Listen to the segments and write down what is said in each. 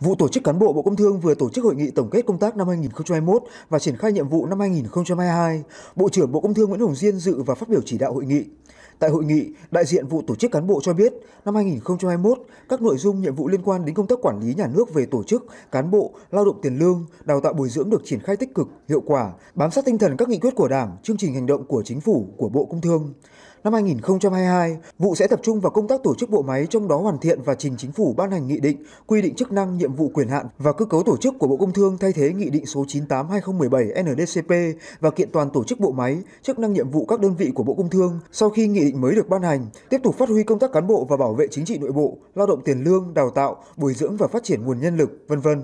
Vụ tổ chức cán bộ Bộ Công Thương vừa tổ chức hội nghị tổng kết công tác năm 2021 và triển khai nhiệm vụ năm 2022. Bộ trưởng Bộ Công Thương Nguyễn Hồng Diên dự và phát biểu chỉ đạo hội nghị. Tại hội nghị, đại diện vụ tổ chức cán bộ cho biết, năm 2021, các nội dung nhiệm vụ liên quan đến công tác quản lý nhà nước về tổ chức, cán bộ, lao động tiền lương, đào tạo bồi dưỡng được triển khai tích cực, hiệu quả, bám sát tinh thần các nghị quyết của Đảng, chương trình hành động của chính phủ, của Bộ Công Thương. Năm 2022, vụ sẽ tập trung vào công tác tổ chức bộ máy trong đó hoàn thiện và trình chính phủ ban hành nghị định quy định chức năng, nhiệm vụ quyền hạn và cơ cấu tổ chức của Bộ Công Thương thay thế nghị định số 98/2017 NDCP và kiện toàn tổ chức bộ máy, chức năng nhiệm vụ các đơn vị của Bộ Công Thương sau khi nghị định mới được ban hành, tiếp tục phát huy công tác cán bộ và bảo vệ chính trị nội bộ, lao động tiền lương, đào tạo, bồi dưỡng và phát triển nguồn nhân lực, vân vân.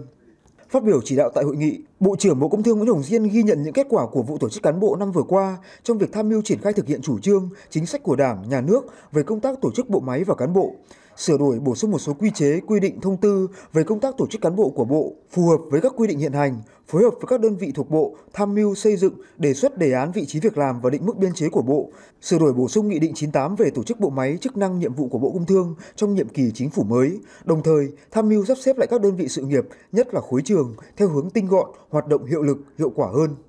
Phát biểu chỉ đạo tại hội nghị, Bộ trưởng Bộ Công Thương Nguyễn Hồng Diên ghi nhận những kết quả của vụ tổ chức cán bộ năm vừa qua trong việc tham mưu triển khai thực hiện chủ trương, chính sách của Đảng, Nhà nước về công tác tổ chức bộ máy và cán bộ sửa đổi bổ sung một số quy chế, quy định thông tư về công tác tổ chức cán bộ của Bộ, phù hợp với các quy định hiện hành, phối hợp với các đơn vị thuộc Bộ, tham mưu xây dựng, đề xuất đề án vị trí việc làm và định mức biên chế của Bộ, sửa đổi bổ sung Nghị định 98 về tổ chức bộ máy, chức năng, nhiệm vụ của Bộ Công Thương trong nhiệm kỳ chính phủ mới, đồng thời tham mưu sắp xếp lại các đơn vị sự nghiệp, nhất là khối trường, theo hướng tinh gọn, hoạt động hiệu lực, hiệu quả hơn.